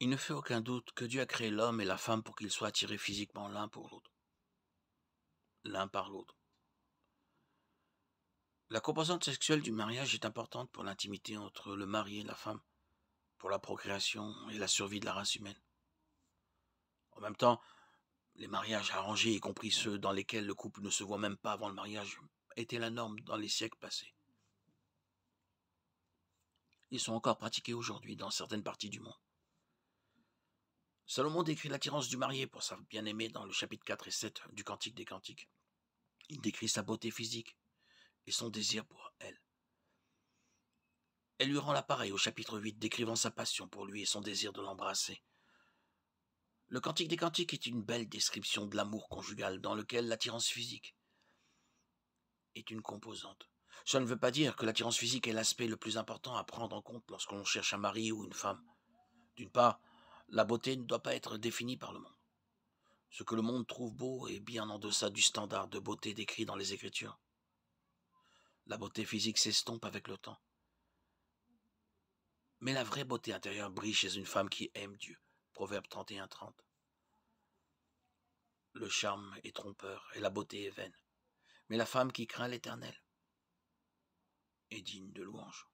Il ne fait aucun doute que Dieu a créé l'homme et la femme pour qu'ils soient attirés physiquement l'un pour l'autre. L'un par l'autre. La composante sexuelle du mariage est importante pour l'intimité entre le mari et la femme, pour la procréation et la survie de la race humaine. En même temps, les mariages arrangés, y compris ceux dans lesquels le couple ne se voit même pas avant le mariage, étaient la norme dans les siècles passés. Ils sont encore pratiqués aujourd'hui dans certaines parties du monde. Salomon décrit l'attirance du marié pour sa bien-aimée dans le chapitre 4 et 7 du Cantique des Cantiques. Il décrit sa beauté physique et son désir pour elle. Elle lui rend l'appareil au chapitre 8, décrivant sa passion pour lui et son désir de l'embrasser. Le Cantique des Cantiques est une belle description de l'amour conjugal dans lequel l'attirance physique est une composante. Cela ne veut pas dire que l'attirance physique est l'aspect le plus important à prendre en compte lorsqu'on cherche un mari ou une femme. D'une part, la beauté ne doit pas être définie par le monde. Ce que le monde trouve beau est bien en deçà du standard de beauté décrit dans les Écritures. La beauté physique s'estompe avec le temps. Mais la vraie beauté intérieure brille chez une femme qui aime Dieu. Proverbe 31-30. Le charme est trompeur et la beauté est vaine. Mais la femme qui craint l'Éternel est digne de louange.